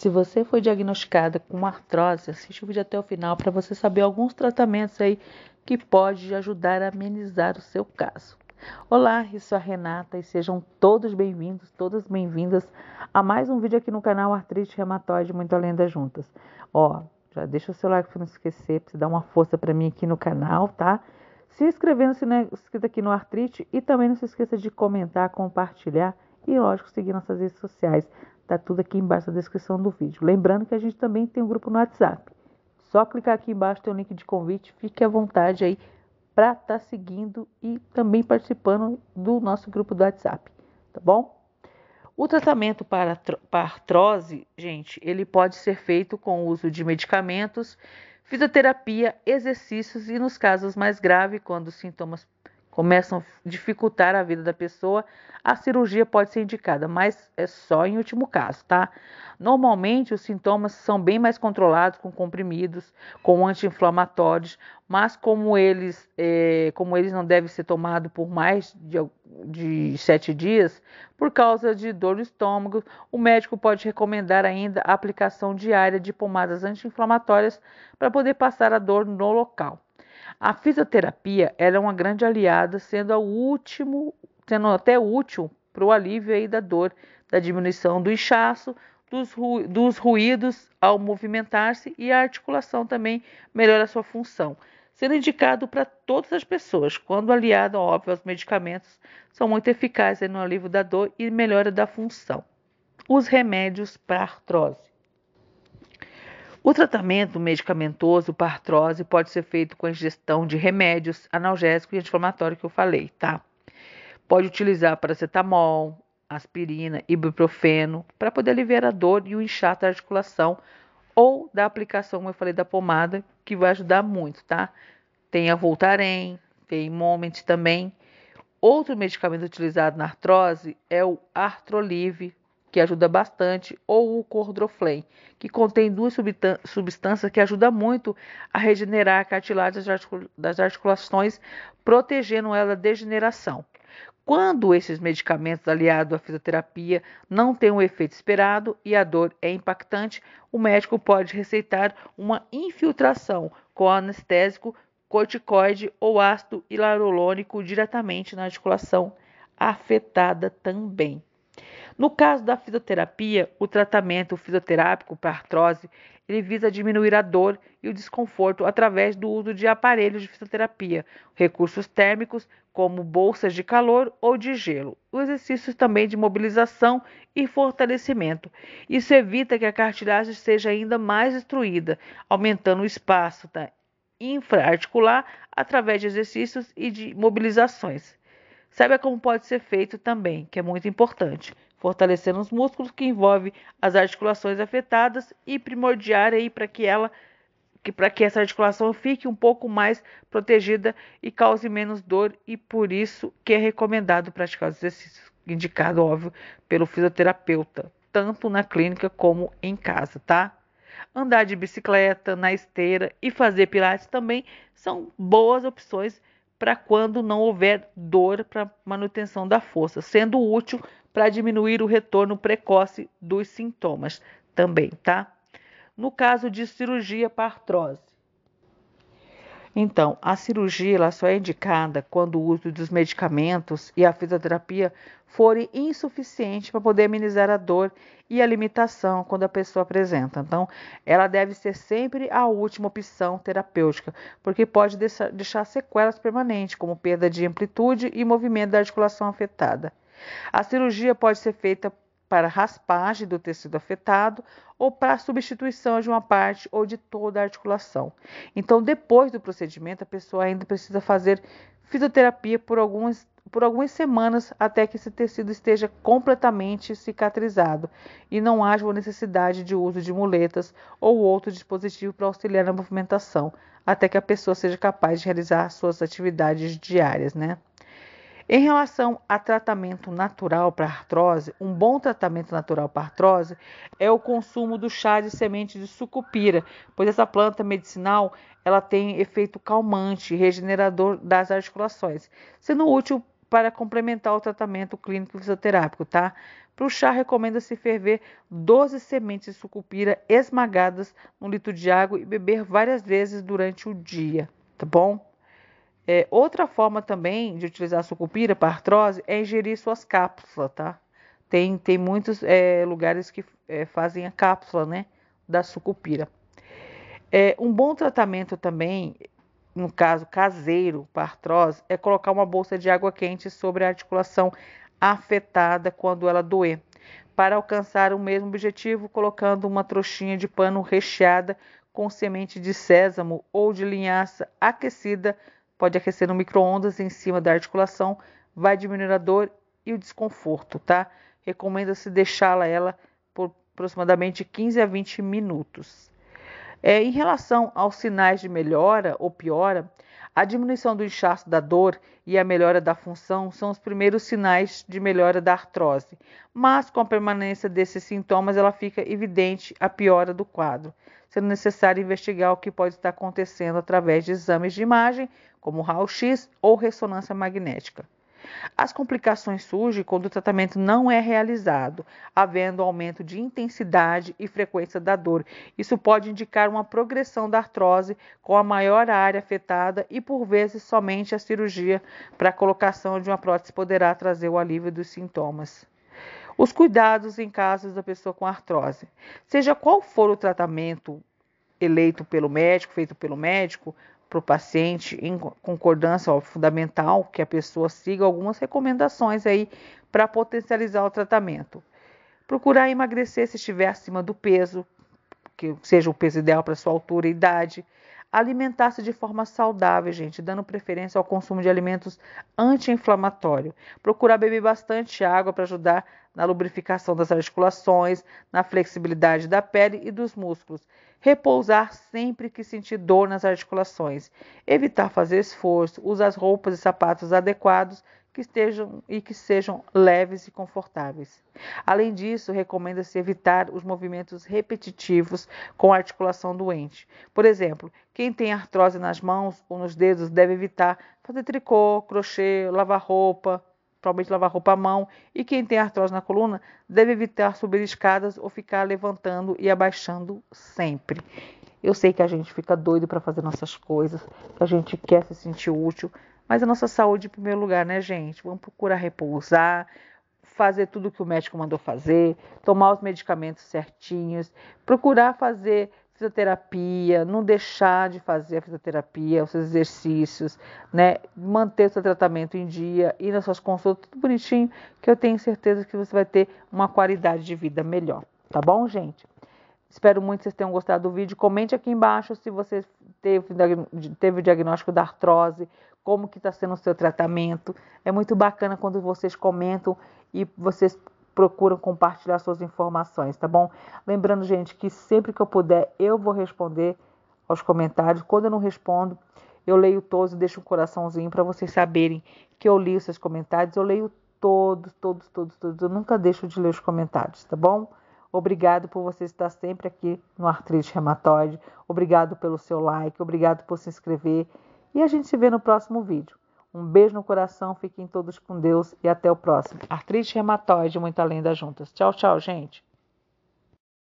Se você foi diagnosticada com artrose, assiste o vídeo até o final para você saber alguns tratamentos aí que pode ajudar a amenizar o seu caso. Olá, isso é a Renata e sejam todos bem-vindos, todas bem-vindas a mais um vídeo aqui no canal Artrite Reumatoide Muito Além das Juntas. Ó, já deixa o seu like para não esquecer, para dar uma força para mim aqui no canal, tá? Se inscrevendo se não é inscrito aqui no Artrite e também não se esqueça de comentar, compartilhar e, lógico, seguir nossas redes sociais. Está tudo aqui embaixo na descrição do vídeo. Lembrando que a gente também tem um grupo no WhatsApp. Só clicar aqui embaixo tem o um link de convite. Fique à vontade aí para estar tá seguindo e também participando do nosso grupo do WhatsApp, tá bom? O tratamento para artrose, gente, ele pode ser feito com o uso de medicamentos, fisioterapia, exercícios e, nos casos mais graves, quando os sintomas começam a dificultar a vida da pessoa, a cirurgia pode ser indicada, mas é só em último caso, tá? Normalmente os sintomas são bem mais controlados com comprimidos, com anti-inflamatórios, mas como eles, é, como eles não devem ser tomados por mais de, de sete dias, por causa de dor no estômago, o médico pode recomendar ainda a aplicação diária de pomadas anti-inflamatórias para poder passar a dor no local. A fisioterapia era é uma grande aliada, sendo, último, sendo até útil para o alívio aí da dor, da diminuição do inchaço, dos, ru, dos ruídos ao movimentar-se e a articulação também melhora a sua função. Sendo indicado para todas as pessoas, quando aliado, óbvio, aos medicamentos, são muito eficazes no alívio da dor e melhora da função. Os remédios para artrose. O tratamento medicamentoso para artrose pode ser feito com a ingestão de remédios analgésicos e anti-inflamatório que eu falei, tá? Pode utilizar paracetamol, aspirina, ibuprofeno para poder aliviar a dor e o inchaço da articulação ou da aplicação, como eu falei, da pomada, que vai ajudar muito, tá? Tem a Voltaren, tem Moment também. Outro medicamento utilizado na artrose é o Artrolive, que ajuda bastante, ou o cordroflein, que contém duas substâncias que ajudam muito a regenerar a cartilagem das articulações, protegendo ela da degeneração. Quando esses medicamentos aliados à fisioterapia não têm o efeito esperado e a dor é impactante, o médico pode receitar uma infiltração com anestésico, corticoide ou ácido hilarolônico diretamente na articulação afetada também. No caso da fisioterapia, o tratamento fisioterápico para artrose ele visa diminuir a dor e o desconforto através do uso de aparelhos de fisioterapia, recursos térmicos como bolsas de calor ou de gelo, exercícios também de mobilização e fortalecimento. Isso evita que a cartilagem seja ainda mais destruída, aumentando o espaço tá? infraarticular através de exercícios e de mobilizações. Saiba como pode ser feito também, que é muito importante. Fortalecendo os músculos que envolve as articulações afetadas e primordiar aí para que ela que para que essa articulação fique um pouco mais protegida e cause menos dor e por isso que é recomendado praticar os exercícios indicado óbvio pelo fisioterapeuta, tanto na clínica como em casa, tá? Andar de bicicleta, na esteira e fazer pilates também são boas opções para quando não houver dor para manutenção da força, sendo útil para diminuir o retorno precoce dos sintomas também, tá? No caso de cirurgia para artrose, então, a cirurgia ela só é indicada quando o uso dos medicamentos e a fisioterapia forem insuficientes para poder amenizar a dor e a limitação quando a pessoa apresenta. Então, ela deve ser sempre a última opção terapêutica, porque pode deixar, deixar sequelas permanentes, como perda de amplitude e movimento da articulação afetada. A cirurgia pode ser feita para raspagem do tecido afetado ou para substituição de uma parte ou de toda a articulação. Então, depois do procedimento, a pessoa ainda precisa fazer fisioterapia por algumas, por algumas semanas até que esse tecido esteja completamente cicatrizado e não haja necessidade de uso de muletas ou outro dispositivo para auxiliar na movimentação, até que a pessoa seja capaz de realizar suas atividades diárias, né? Em relação a tratamento natural para artrose, um bom tratamento natural para artrose é o consumo do chá de semente de sucupira, pois essa planta medicinal ela tem efeito calmante, regenerador das articulações, sendo útil para complementar o tratamento clínico fisioterápico, tá? Para o chá, recomenda-se ferver 12 sementes de sucupira esmagadas num litro de água e beber várias vezes durante o dia, tá bom? É, outra forma também de utilizar a sucupira para artrose é ingerir suas cápsulas, tá? Tem, tem muitos é, lugares que é, fazem a cápsula, né? Da sucupira. É, um bom tratamento também, no caso caseiro para artrose, é colocar uma bolsa de água quente sobre a articulação afetada quando ela doer, para alcançar o mesmo objetivo, colocando uma trouxinha de pano recheada com semente de sésamo ou de linhaça aquecida Pode aquecer no micro-ondas em cima da articulação, vai diminuir a dor e o desconforto, tá? Recomenda-se deixá-la ela por aproximadamente 15 a 20 minutos. É, em relação aos sinais de melhora ou piora, a diminuição do inchaço da dor e a melhora da função são os primeiros sinais de melhora da artrose, mas com a permanência desses sintomas ela fica evidente a piora do quadro, sendo necessário investigar o que pode estar acontecendo através de exames de imagem, como raio-x ou ressonância magnética. As complicações surgem quando o tratamento não é realizado, havendo aumento de intensidade e frequência da dor. Isso pode indicar uma progressão da artrose com a maior área afetada e, por vezes, somente a cirurgia para a colocação de uma prótese poderá trazer o alívio dos sintomas os cuidados em casos da pessoa com artrose. Seja qual for o tratamento eleito pelo médico, feito pelo médico, para o paciente, em concordância ó, fundamental, que a pessoa siga algumas recomendações aí para potencializar o tratamento. Procurar emagrecer se estiver acima do peso, que seja o peso ideal para sua altura e idade. Alimentar-se de forma saudável, gente, dando preferência ao consumo de alimentos anti-inflamatório. Procurar beber bastante água para ajudar na lubrificação das articulações, na flexibilidade da pele e dos músculos. Repousar sempre que sentir dor nas articulações. Evitar fazer esforço. Usar as roupas e sapatos adequados que estejam e que sejam leves e confortáveis. Além disso, recomenda-se evitar os movimentos repetitivos com articulação doente. Por exemplo, quem tem artrose nas mãos ou nos dedos deve evitar fazer tricô, crochê, lavar roupa, principalmente lavar roupa à mão, e quem tem artrose na coluna deve evitar subir escadas ou ficar levantando e abaixando sempre. Eu sei que a gente fica doido para fazer nossas coisas, que a gente quer se sentir útil, mas a nossa saúde em primeiro lugar, né, gente? Vamos procurar repousar, fazer tudo o que o médico mandou fazer, tomar os medicamentos certinhos, procurar fazer fisioterapia, não deixar de fazer a fisioterapia, os seus exercícios, né? Manter o seu tratamento em dia, ir nas suas consultas, tudo bonitinho, que eu tenho certeza que você vai ter uma qualidade de vida melhor, tá bom, gente? Espero muito que vocês tenham gostado do vídeo. Comente aqui embaixo se você teve, teve o diagnóstico da artrose, como que está sendo o seu tratamento. É muito bacana quando vocês comentam e vocês procuram compartilhar suas informações, tá bom? Lembrando, gente, que sempre que eu puder, eu vou responder aos comentários. Quando eu não respondo, eu leio todos e deixo um coraçãozinho para vocês saberem que eu li os seus comentários. Eu leio todos, todos, todos, todos. Eu nunca deixo de ler os comentários, tá bom? Obrigado por você estar sempre aqui no Artrite Reumatoide. Obrigado pelo seu like, obrigado por se inscrever. E a gente se vê no próximo vídeo. Um beijo no coração, fiquem todos com Deus e até o próximo. Artrite reumatoide, muito além das juntas. Tchau, tchau, gente.